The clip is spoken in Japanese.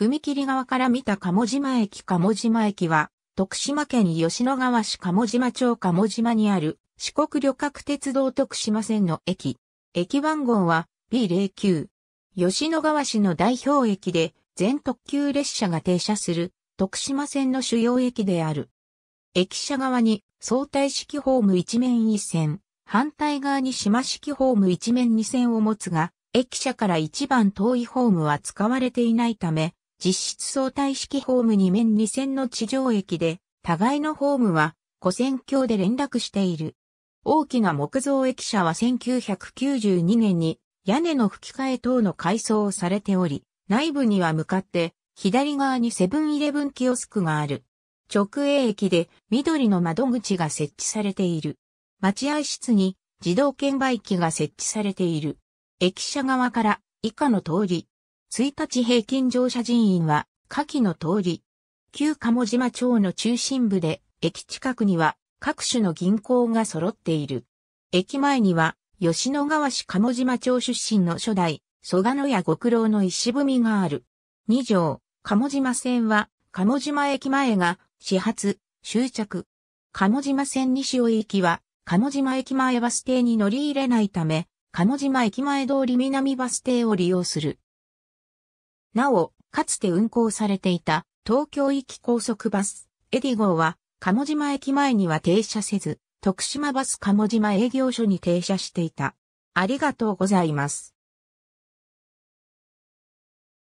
踏切側から見た鴨島駅鴨島駅は、徳島県吉野川市鴨島町鴨島にある四国旅客鉄道徳島線の駅。駅番号は B09。吉野川市の代表駅で全特急列車が停車する徳島線の主要駅である。駅舎側に相対式ホーム一面一線、反対側に島式ホーム一面二線を持つが、駅舎から一番遠いホームは使われていないため、実質相対式ホーム2面2線の地上駅で、互いのホームは、古線橋で連絡している。大きな木造駅舎は1992年に屋根の吹き替え等の改装をされており、内部には向かって左側にセブンイレブンキオスクがある。直営駅で緑の窓口が設置されている。待合室に自動券売機が設置されている。駅舎側から以下の通り、1日平均乗車人員は下記の通り、旧鴨島町の中心部で駅近くには各種の銀行が揃っている。駅前には吉野川市鴨島町出身の初代、蘇我野屋極郎の石踏みがある。二条、鴨島線は鴨島駅前が始発、終着。鴨島線西尾駅は鴨島駅前バス停に乗り入れないため、鴨島駅前通り南バス停を利用する。なお、かつて運行されていた東京行き高速バス、エディ号は、鴨島駅前には停車せず、徳島バス鴨島営業所に停車していた。ありがとうございます。